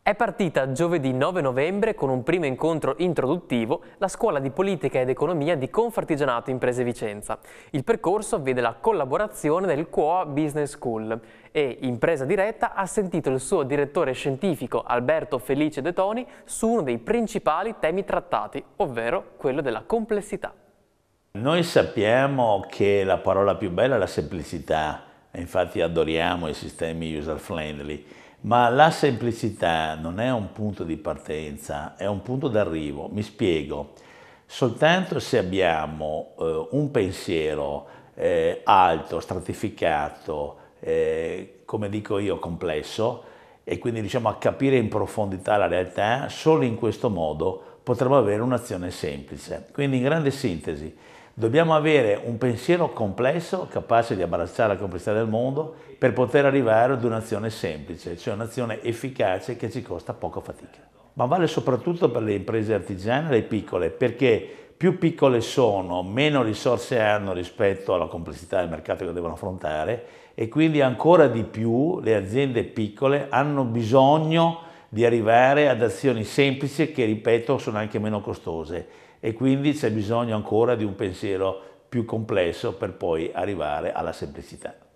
È partita giovedì 9 novembre con un primo incontro introduttivo la Scuola di Politica ed Economia di Confartigianato Imprese Vicenza. Il percorso vede la collaborazione del CUOA Business School e Impresa Diretta ha sentito il suo direttore scientifico Alberto Felice De Toni su uno dei principali temi trattati, ovvero quello della complessità. Noi sappiamo che la parola più bella è la semplicità, infatti adoriamo i sistemi user friendly, ma la semplicità non è un punto di partenza, è un punto d'arrivo. Mi spiego, soltanto se abbiamo eh, un pensiero eh, alto, stratificato, eh, come dico io, complesso, e quindi riusciamo a capire in profondità la realtà, solo in questo modo potremo avere un'azione semplice. Quindi in grande sintesi, Dobbiamo avere un pensiero complesso, capace di abbracciare la complessità del mondo, per poter arrivare ad un'azione semplice, cioè un'azione efficace che ci costa poca fatica. Ma vale soprattutto per le imprese artigiane, le piccole, perché più piccole sono, meno risorse hanno rispetto alla complessità del mercato che devono affrontare e quindi ancora di più le aziende piccole hanno bisogno di di arrivare ad azioni semplici che, ripeto, sono anche meno costose e quindi c'è bisogno ancora di un pensiero più complesso per poi arrivare alla semplicità.